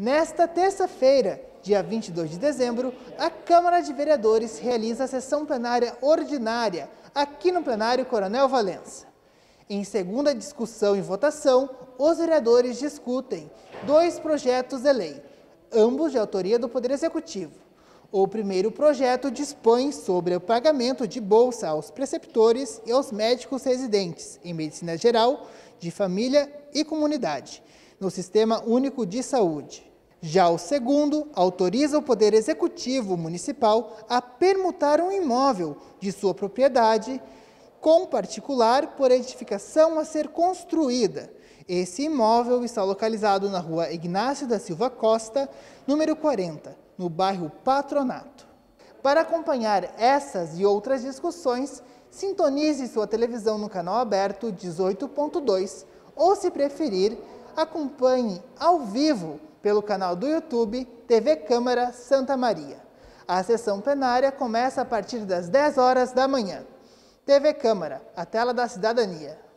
Nesta terça-feira, dia 22 de dezembro, a Câmara de Vereadores realiza a sessão plenária ordinária, aqui no plenário Coronel Valença. Em segunda discussão e votação, os vereadores discutem dois projetos de lei, ambos de autoria do Poder Executivo. O primeiro projeto dispõe sobre o pagamento de bolsa aos preceptores e aos médicos residentes em medicina geral, de família e comunidade, no Sistema Único de Saúde. Já o segundo autoriza o Poder Executivo Municipal a permutar um imóvel de sua propriedade com particular por edificação a ser construída. Esse imóvel está localizado na rua Ignácio da Silva Costa, número 40, no bairro Patronato. Para acompanhar essas e outras discussões, sintonize sua televisão no canal aberto 18.2 ou, se preferir, acompanhe ao vivo pelo canal do YouTube TV Câmara Santa Maria. A sessão plenária começa a partir das 10 horas da manhã. TV Câmara, a tela da cidadania.